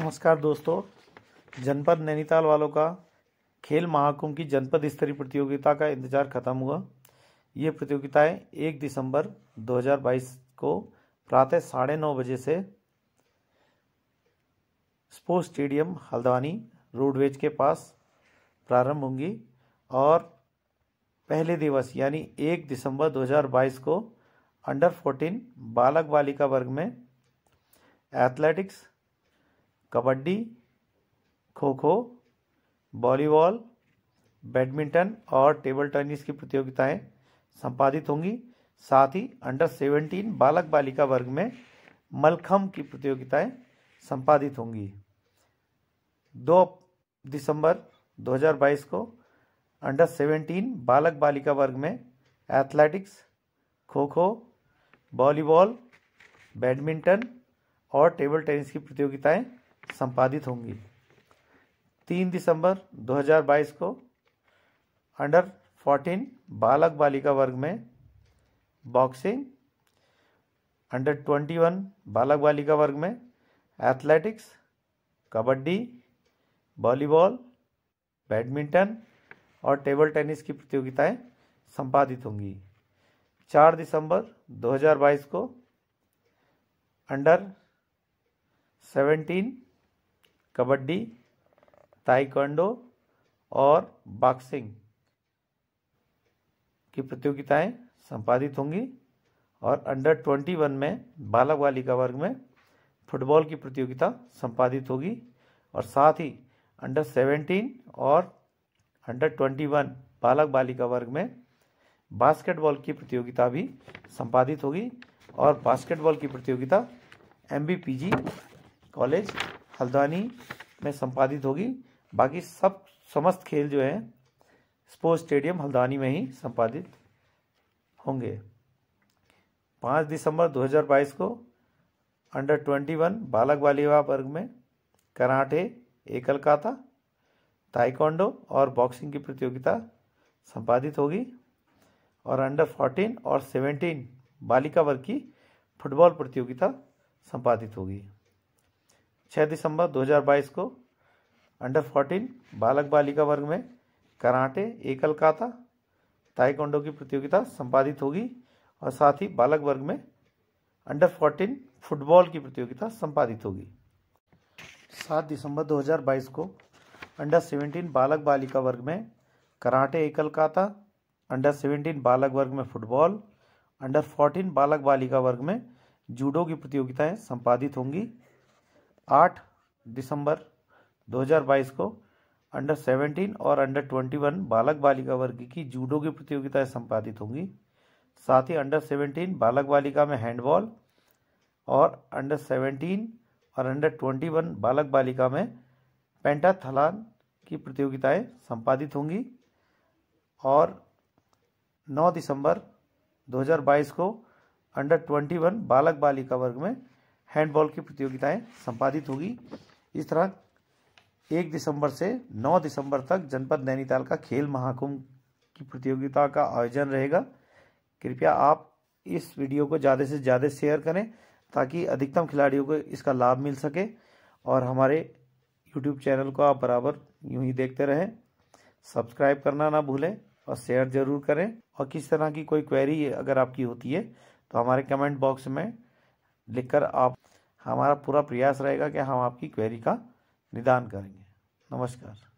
नमस्कार दोस्तों जनपद नैनीताल वालों का खेल महाकुंभ की जनपद स्तरीय प्रतियोगिता का इंतजार खत्म हुआ ये प्रतियोगिताएं एक दिसंबर 2022 को प्रातः साढ़े नौ बजे से स्पोर्ट्स स्टेडियम हल्द्वानी रोडवेज के पास प्रारंभ होंगी और पहले दिवस यानी एक दिसंबर 2022 को अंडर 14 बालक बालिका वर्ग में athletics kabaddi kho kho volleyball badminton और टेबल टेनिस की प्रतियोगिताएं संपादित होंगी साथ ही अंडर सेवेंटीन बालक बालिका वर्ग में मलखम की प्रतियोगिताएं संपादित होंगी दो दिसंबर 2022 को अंडर सेवेंटीन बालक बालिका वर्ग में athletics kho kho volleyball badminton और टेबल टेनिस की प्रतियोगिताएं संपादित होंगी तीन दिसंबर 2022 को अंडर 14 बालक बालिका वर्ग में बॉक्सिंग अंडर 21 बालक बालिका वर्ग में एथलेटिक्स कबड्डी वॉलीबॉल बैडमिंटन और टेबल टेनिस की प्रतियोगिताएं संपादित होंगी 4 दिसंबर 2022 को अंडर कबड्डी ताइक्वांडो और बॉक्सिंग की प्रतियोगिताएं संपादित होंगी और अंडर ट्वेंटी वन में बालक बालिका वर्ग में फुटबॉल की प्रतियोगिता संपादित होगी और साथ ही अंडर सेवेंटीन और अंडर ट्वेंटी वन बालक बालिका वर्ग में बास्केटबॉल की प्रतियोगिता भी संपादित होगी और बास्केटबॉल की प्रतियोगिता एम कॉलेज हल्द्वानी में संपादित होगी बाकी सब समस्त खेल जो है स्पोर्ट्स स्टेडियम हल्द्वानी में ही संपादित होंगे पाँच दिसंबर 2022 को अंडर ट्वेंटी वन बालक बालिका वर्ग में कराटे एकल काता ताइक्वांडो और बॉक्सिंग की प्रतियोगिता संपादित होगी और अंडर फोर्टीन और सेवेंटीन बालिका वर्ग की फुटबॉल प्रतियोगिता संपादित होगी छः दिसंबर 2022 को अंडर 14 बालक बालिका वर्ग में कराटे एकल काता ताइकोंडो की प्रतियोगिता संपादित होगी और साथ ही बालक वर्ग में अंडर 14 फुटबॉल की प्रतियोगिता संपादित होगी 7 दिसंबर 2022 को अंडर 17 बालक बालिका वर्ग में कराटे एकल काता अंडर 17 बालक वर्ग में फुटबॉल अंडर 14 बालक बालिका वर्ग में जूडो की प्रतियोगिताएं संपादित होंगी आठ दिसंबर 2022 को अंडर 17 और अंडर 21 बालक बालिका वर्ग की जूडो की प्रतियोगिताएं संपादित होंगी साथ ही अंडर 17 बालक बालिका में हैंडबॉल और अंडर 17 और अंडर 21 बालक बालिका में पेंटाथलान की प्रतियोगिताएं संपादित होंगी और 9 दिसंबर 2022 को अंडर 21 बालक बालिका वर्ग में हैंडबॉल की प्रतियोगिताएं संपादित होगी इस तरह एक दिसंबर से नौ दिसंबर तक जनपद नैनीताल का खेल महाकुंभ की प्रतियोगिता का आयोजन रहेगा कृपया आप इस वीडियो को ज़्यादा से ज़्यादा शेयर करें ताकि अधिकतम खिलाड़ियों को इसका लाभ मिल सके और हमारे यूट्यूब चैनल को आप बराबर यूं ही देखते रहें सब्सक्राइब करना ना भूलें और शेयर ज़रूर करें और किस तरह की कोई क्वेरी अगर आपकी होती है तो हमारे कमेंट बॉक्स में लिखकर आप हमारा पूरा प्रयास रहेगा कि हम आपकी क्वेरी का निदान करेंगे नमस्कार